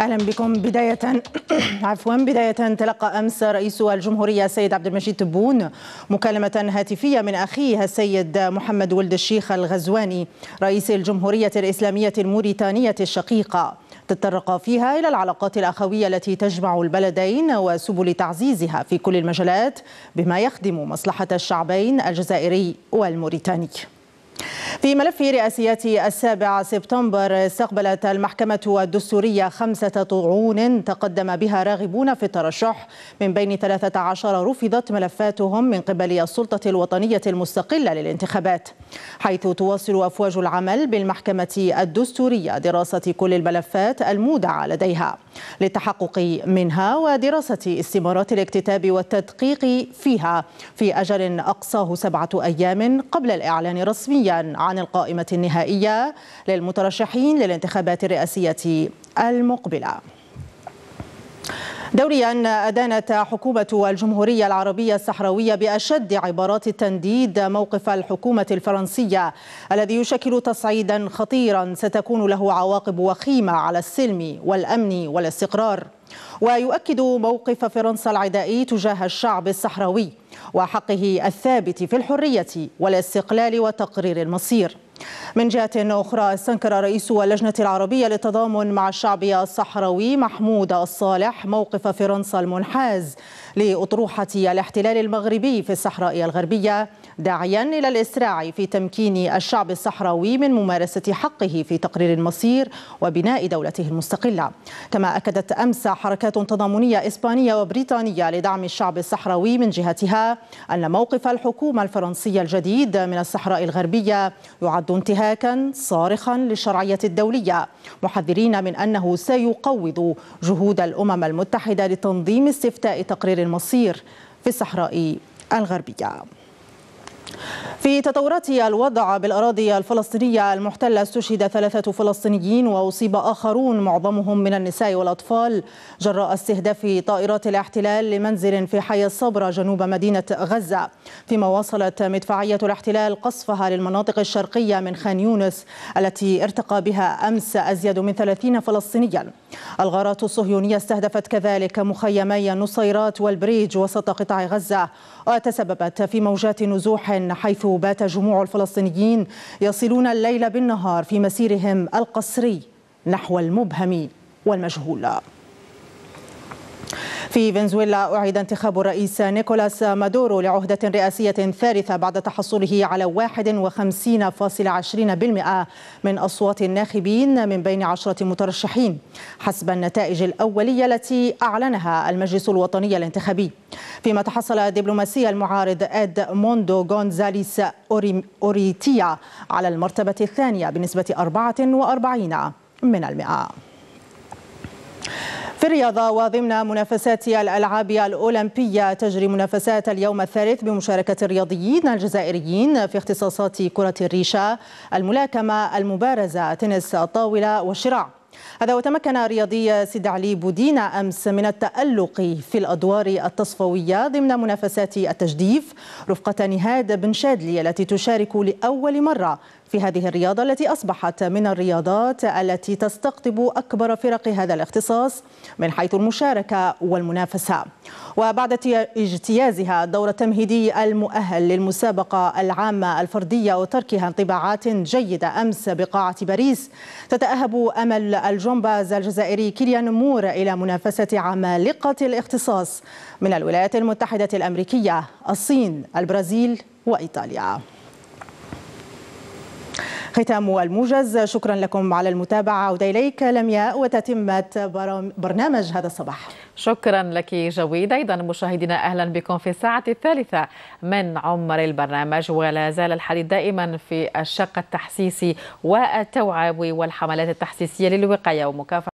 اهلا بكم بدايه عفوا بدايه تلقى امس رئيس الجمهوريه السيد عبد المجيد تبون مكالمه هاتفيه من اخيه السيد محمد ولد الشيخ الغزواني رئيس الجمهوريه الاسلاميه الموريتانيه الشقيقه تطرق فيها الى العلاقات الاخويه التي تجمع البلدين وسبل تعزيزها في كل المجالات بما يخدم مصلحه الشعبين الجزائري والموريتاني في ملف رئاسيات السابع سبتمبر استقبلت المحكمة الدستورية خمسة طعون تقدم بها راغبون في الترشح من بين 13 رفضت ملفاتهم من قبل السلطة الوطنية المستقلة للانتخابات حيث تواصل أفواج العمل بالمحكمة الدستورية دراسة كل الملفات المودعة لديها للتحقق منها ودراسة استمارات الاكتتاب والتدقيق فيها في أجل أقصاه سبعة أيام قبل الإعلان رسميا عن القائمة النهائية للمترشحين للانتخابات الرئاسية المقبلة دوريا أدانت حكومة الجمهورية العربية الصحراوية بأشد عبارات التنديد موقف الحكومة الفرنسية الذي يشكل تصعيدا خطيرا ستكون له عواقب وخيمة على السلم والأمن والاستقرار ويؤكد موقف فرنسا العدائي تجاه الشعب الصحراوي وحقه الثابت في الحرية والاستقلال وتقرير المصير من جهة أخرى استنكر رئيس اللجنة العربية للتضامن مع الشعب الصحراوي محمود الصالح موقف فرنسا المنحاز لأطروحة الاحتلال المغربي في الصحراء الغربية داعيا إلى الإسراع في تمكين الشعب الصحراوي من ممارسة حقه في تقرير المصير وبناء دولته المستقلة كما أكدت أمس حركات تضامنية إسبانية وبريطانية لدعم الشعب الصحراوي من جهتها أن موقف الحكومة الفرنسية الجديد من الصحراء الغربية يعد انتهاكا صارخا للشرعية الدولية محذرين من أنه سيقوض جهود الأمم المتحدة لتنظيم استفتاء تقرير للمصير في الصحراء الغربية في تطورات الوضع بالأراضي الفلسطينية المحتلة استشهد ثلاثة فلسطينيين وأصيب آخرون معظمهم من النساء والأطفال جراء استهداف طائرات الاحتلال لمنزل في حي الصبرة جنوب مدينة غزة فيما واصلت مدفعية الاحتلال قصفها للمناطق الشرقية من خان يونس التي ارتقى بها أمس أزيد من 30 فلسطينيا الغارات الصهيونية استهدفت كذلك مخيمي النصيرات والبريج وسط قطاع غزة وتسببت في موجات نزوح حيث بات جموع الفلسطينيين يصلون الليل بالنهار في مسيرهم القسري نحو المبهم والمجهول في فنزويلا أعيد انتخاب الرئيس نيكولاس مادورو لعهدة رئاسية ثالثة بعد تحصله على 51.20% من أصوات الناخبين من بين عشرة مترشحين حسب النتائج الأولية التي أعلنها المجلس الوطني الانتخابي فيما تحصل دبلوماسي المعارض إد موندو غونزاليس أوريتيا على المرتبة الثانية بنسبة 44 من المئة في الرياضة وضمن منافسات الألعاب الأولمبية تجري منافسات اليوم الثالث بمشاركة الرياضيين الجزائريين في اختصاصات كرة الريشة الملاكمة المبارزة تنس الطاولة والشراع هذا وتمكن الرياضي سيد علي بودينا أمس من التألق في الأدوار التصفوية ضمن منافسات التجديف رفقة نهاد بن شادلي التي تشارك لأول مرة في هذه الرياضة التي أصبحت من الرياضات التي تستقطب أكبر فرق هذا الاختصاص من حيث المشاركة والمنافسة وبعد اجتيازها دور التمهيدي المؤهل للمسابقة العامة الفردية وتركها انطباعات جيدة أمس بقاعة باريس تتأهب أمل الجمباز الجزائري كيليان مور إلى منافسة عمالقة الاختصاص من الولايات المتحدة الأمريكية الصين البرازيل وإيطاليا ختام الموجز شكرا لكم على المتابعة عودة إليك لمياء وتتمة برنامج هذا الصباح شكرا لك جويد أيضا مشاهدينا أهلا بكم في الساعة الثالثة من عمر البرنامج ولا زال الحديث دائما في الشق التحسيسي والتوعوي والحملات التحسيسية للوقاية ومكافحة